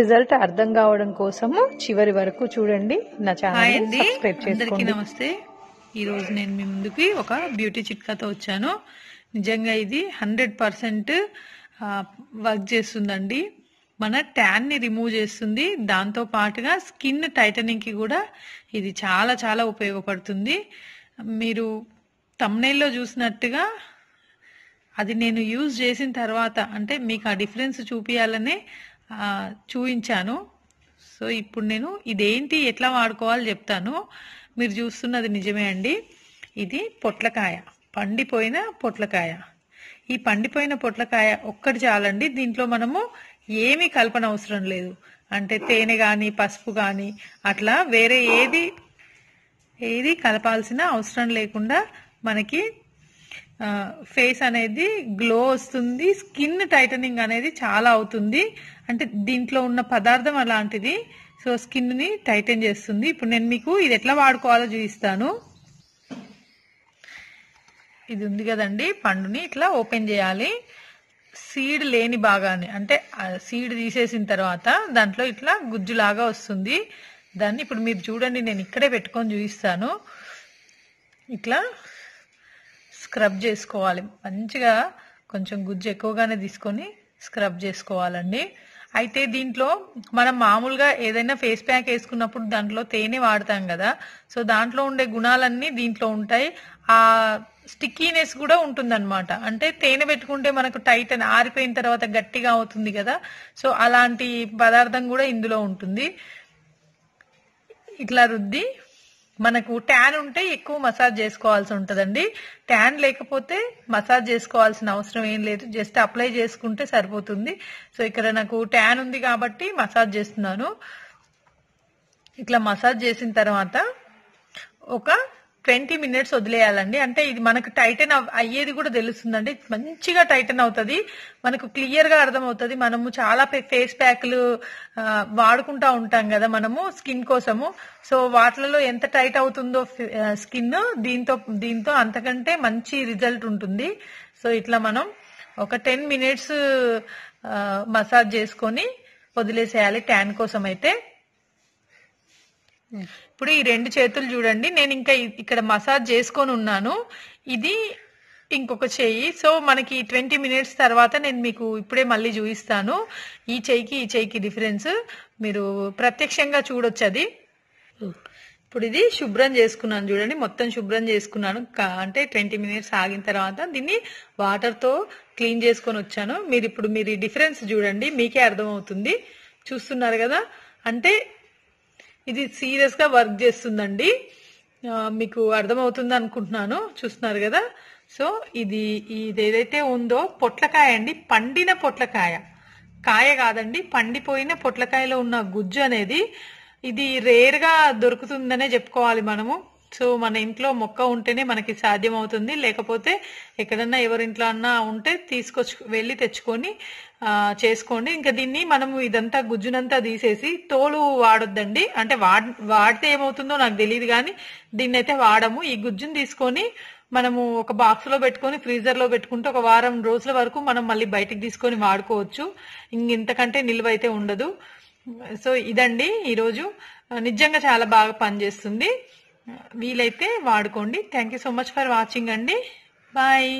result అర్థం కావడం కోసము చివరి వరకు చూడండి నా ఛానల్ నమస్తే ఈ నమస్తే ఈరోజు నేను మీ ముందుకి ఒక బ్యూటీ చిట్కాతో వచ్చాను నిజంగా ఇది హండ్రెడ్ పర్సెంట్ వర్క్ చేస్తుందండి మన ట్యాన్ని రిమూవ్ చేస్తుంది దాంతో పాటుగా స్కిన్ టైటనింగ్కి కూడా ఇది చాలా చాలా ఉపయోగపడుతుంది మీరు తమ్నైల్లో చూసినట్టుగా అది నేను యూజ్ చేసిన తర్వాత అంటే మీకు ఆ డిఫరెన్స్ చూపించాలనే చూపించాను సో ఇప్పుడు నేను ఇదేంటి ఎట్లా వాడుకోవాలో చెప్తాను మీరు చూస్తున్నది నిజమే అండి ఇది పొట్లకాయ పండిపోయిన పొట్లకాయ ఈ పండిపోయిన పొట్లకాయ ఒక్కటి చాలండి దీంట్లో మనము ఏమీ కలపన అవసరం లేదు అంటే తేనె కానీ పసుపు కానీ అట్లా వేరే ఏది ఏది కలపాల్సిన అవసరం లేకుండా మనకి ఫేస్ అనేది గ్లో వస్తుంది స్కిన్ టైటనింగ్ అనేది చాలా అవుతుంది అంటే దీంట్లో ఉన్న పదార్థం అలాంటిది సో స్కిన్ని టైటన్ చేస్తుంది ఇప్పుడు నేను మీకు ఇది ఎట్లా వాడుకోవాలో చూపిస్తాను ఇది ఉంది కదండి పండుని ఇట్లా ఓపెన్ చేయాలి సీడ్ లేని భాగాన్ని అంటే సీడ్ తీసేసిన తర్వాత దాంట్లో ఇట్లా గుజ్జులాగా వస్తుంది దాన్ని ఇప్పుడు మీరు చూడండి నేను ఇక్కడే పెట్టుకొని చూపిస్తాను ఇట్లా స్క్రబ్ చేసుకోవాలి మంచిగా కొంచెం గుజ్జు ఎక్కువగానే తీసుకొని స్క్రబ్ చేసుకోవాలండి అయితే దీంట్లో మనం మామూలుగా ఏదైనా ఫేస్ ప్యాక్ వేసుకున్నప్పుడు దాంట్లో తేనె వాడతాం కదా సో దాంట్లో ఉండే గుణాలన్నీ దీంట్లో ఉంటాయి ఆ స్టిక్కీనెస్ కూడా ఉంటుందన్నమాట అంటే తేనె పెట్టుకుంటే మనకు టైట్ అని ఆరిపోయిన తర్వాత గట్టిగా అవుతుంది కదా సో అలాంటి పదార్థం కూడా ఇందులో ఉంటుంది ఇట్లా రుద్ది మనకు ట్యాన్ ఉంటే ఎక్కువ మసాజ్ చేసుకోవాల్సి ఉంటుందండి ట్యాన్ లేకపోతే మసాజ్ చేసుకోవాల్సిన అవసరం ఏం లేదు జస్ట్ అప్లై చేసుకుంటే సరిపోతుంది సో ఇక్కడ నాకు ట్యాన్ ఉంది కాబట్టి మసాజ్ చేస్తున్నాను ఇట్లా మసాజ్ చేసిన తర్వాత ఒక ట్వంటీ మినిట్స్ వదిలేయాలండి అంటే ఇది మనకు టైటన్ అయ్యేది కూడా తెలుస్తుందండి మంచిగా టైటన్ అవుతుంది మనకు క్లియర్ గా అర్థమవుతుంది మనము చాలా ఫేస్ ప్యాక్లు వాడుకుంటా ఉంటాం కదా మనము స్కిన్ కోసము సో వాటిలలో ఎంత టైట్ అవుతుందో స్కిన్ దీంతో దీంతో అంతకంటే మంచి రిజల్ట్ ఉంటుంది సో ఇట్లా మనం ఒక టెన్ మినిట్స్ మసాజ్ చేసుకొని వదిలేసేయాలి ట్యాన్ కోసం అయితే ఇప్పుడు ఈ రెండు చేతులు చూడండి నేను ఇంకా ఇక్కడ మసాజ్ చేసుకొని ఉన్నాను ఇది ఇంకొక చెయ్యి సో మనకి ట్వంటీ మినిట్స్ తర్వాత నేను మీకు ఇప్పుడే మళ్ళీ చూపిస్తాను ఈ చెయ్యికి ఈ చెయ్యికి డిఫరెన్స్ మీరు ప్రత్యక్షంగా చూడొచ్చు అది ఇప్పుడు ఇది శుభ్రం చేసుకున్నాను చూడండి మొత్తం శుభ్రం చేసుకున్నాను అంటే ట్వంటీ మినిట్స్ ఆగిన తర్వాత దీన్ని వాటర్తో క్లీన్ చేసుకొని వచ్చాను మీరు ఇప్పుడు మీరు డిఫరెన్స్ చూడండి మీకే అర్థమవుతుంది చూస్తున్నారు కదా అంటే ఇది సీరియస్గా వర్క్ చేస్తుందండి మీకు అర్థమవుతుంది అనుకుంటున్నాను చూస్తున్నారు కదా సో ఇది ఇది ఏదైతే ఉందో పొట్లకాయ అండి పండిన పొట్లకాయ కాయ కాదండి పండిపోయిన పొట్లకాయలో ఉన్న గుజ్జు అనేది ఇది రేర్గా దొరుకుతుందనే చెప్పుకోవాలి మనము సో మన ఇంట్లో మొక్క ఉంటేనే మనకి సాధ్యం అవుతుంది లేకపోతే ఎక్కడన్నా ఎవరింట్లో అన్నా ఉంటే తీసుకొచ్చు వెళ్ళి తెచ్చుకొని చేసుకోండి ఇంకా దీన్ని మనము ఇదంతా గుజ్జునంతా తీసేసి తోలు వాడొద్దండి అంటే వాడితే ఏమవుతుందో నాకు తెలియదు కానీ దీన్ని అయితే వాడము ఈ గుజ్జును తీసుకొని మనము ఒక బాక్స్ లో పెట్టుకుని ఫ్రీజర్ లో పెట్టుకుంటే ఒక వారం రోజుల వరకు మనం మళ్ళీ బయటకు తీసుకొని వాడుకోవచ్చు ఇంతకంటే నిల్వ అయితే ఉండదు సో ఇదండి ఈరోజు నిజంగా చాలా బాగా పనిచేస్తుంది వీలైతే వాడుకోండి thank you so much for watching అండి బాయ్